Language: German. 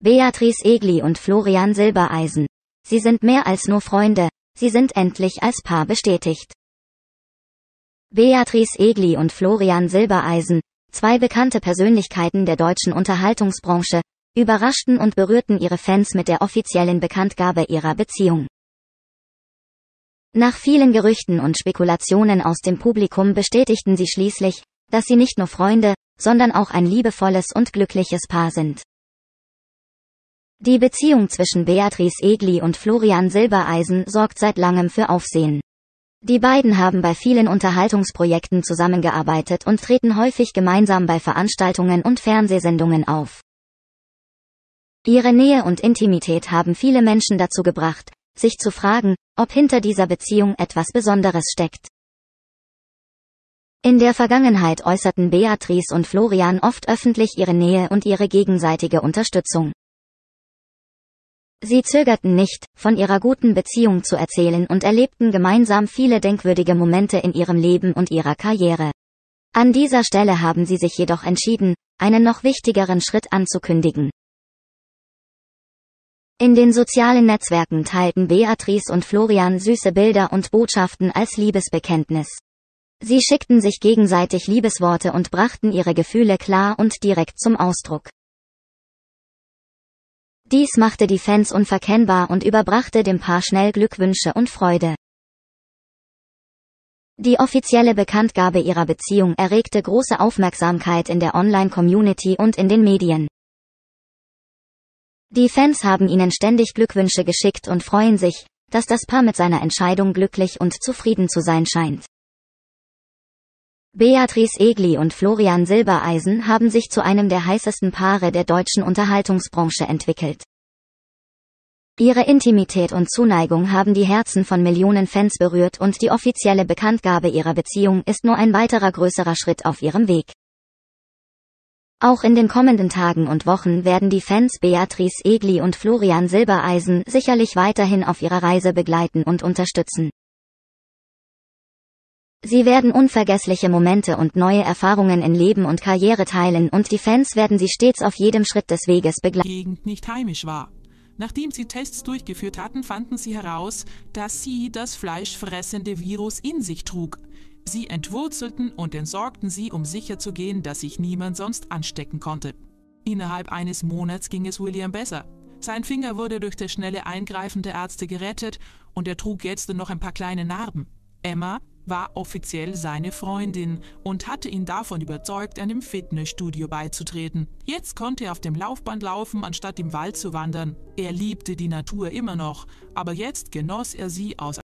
Beatrice Egli und Florian Silbereisen. Sie sind mehr als nur Freunde, sie sind endlich als Paar bestätigt. Beatrice Egli und Florian Silbereisen, zwei bekannte Persönlichkeiten der deutschen Unterhaltungsbranche, überraschten und berührten ihre Fans mit der offiziellen Bekanntgabe ihrer Beziehung. Nach vielen Gerüchten und Spekulationen aus dem Publikum bestätigten sie schließlich, dass sie nicht nur Freunde, sondern auch ein liebevolles und glückliches Paar sind. Die Beziehung zwischen Beatrice Egli und Florian Silbereisen sorgt seit langem für Aufsehen. Die beiden haben bei vielen Unterhaltungsprojekten zusammengearbeitet und treten häufig gemeinsam bei Veranstaltungen und Fernsehsendungen auf. Ihre Nähe und Intimität haben viele Menschen dazu gebracht, sich zu fragen, ob hinter dieser Beziehung etwas Besonderes steckt. In der Vergangenheit äußerten Beatrice und Florian oft öffentlich ihre Nähe und ihre gegenseitige Unterstützung. Sie zögerten nicht, von ihrer guten Beziehung zu erzählen und erlebten gemeinsam viele denkwürdige Momente in ihrem Leben und ihrer Karriere. An dieser Stelle haben sie sich jedoch entschieden, einen noch wichtigeren Schritt anzukündigen. In den sozialen Netzwerken teilten Beatrice und Florian süße Bilder und Botschaften als Liebesbekenntnis. Sie schickten sich gegenseitig Liebesworte und brachten ihre Gefühle klar und direkt zum Ausdruck. Dies machte die Fans unverkennbar und überbrachte dem Paar schnell Glückwünsche und Freude. Die offizielle Bekanntgabe ihrer Beziehung erregte große Aufmerksamkeit in der Online-Community und in den Medien. Die Fans haben ihnen ständig Glückwünsche geschickt und freuen sich, dass das Paar mit seiner Entscheidung glücklich und zufrieden zu sein scheint. Beatrice Egli und Florian Silbereisen haben sich zu einem der heißesten Paare der deutschen Unterhaltungsbranche entwickelt. Ihre Intimität und Zuneigung haben die Herzen von Millionen Fans berührt und die offizielle Bekanntgabe ihrer Beziehung ist nur ein weiterer größerer Schritt auf ihrem Weg. Auch in den kommenden Tagen und Wochen werden die Fans Beatrice Egli und Florian Silbereisen sicherlich weiterhin auf ihrer Reise begleiten und unterstützen. Sie werden unvergessliche Momente und neue Erfahrungen in Leben und Karriere teilen und die Fans werden sie stets auf jedem Schritt des Weges begleiten. Gegend nicht heimisch war. Nachdem sie Tests durchgeführt hatten, fanden sie heraus, dass sie das fleischfressende Virus in sich trug. Sie entwurzelten und entsorgten sie, um sicherzugehen, dass sich niemand sonst anstecken konnte. Innerhalb eines Monats ging es William besser. Sein Finger wurde durch das schnelle Eingreifen der Ärzte gerettet und er trug jetzt noch ein paar kleine Narben. Emma, war offiziell seine Freundin und hatte ihn davon überzeugt, einem Fitnessstudio beizutreten. Jetzt konnte er auf dem Laufband laufen, anstatt im Wald zu wandern. Er liebte die Natur immer noch, aber jetzt genoss er sie aus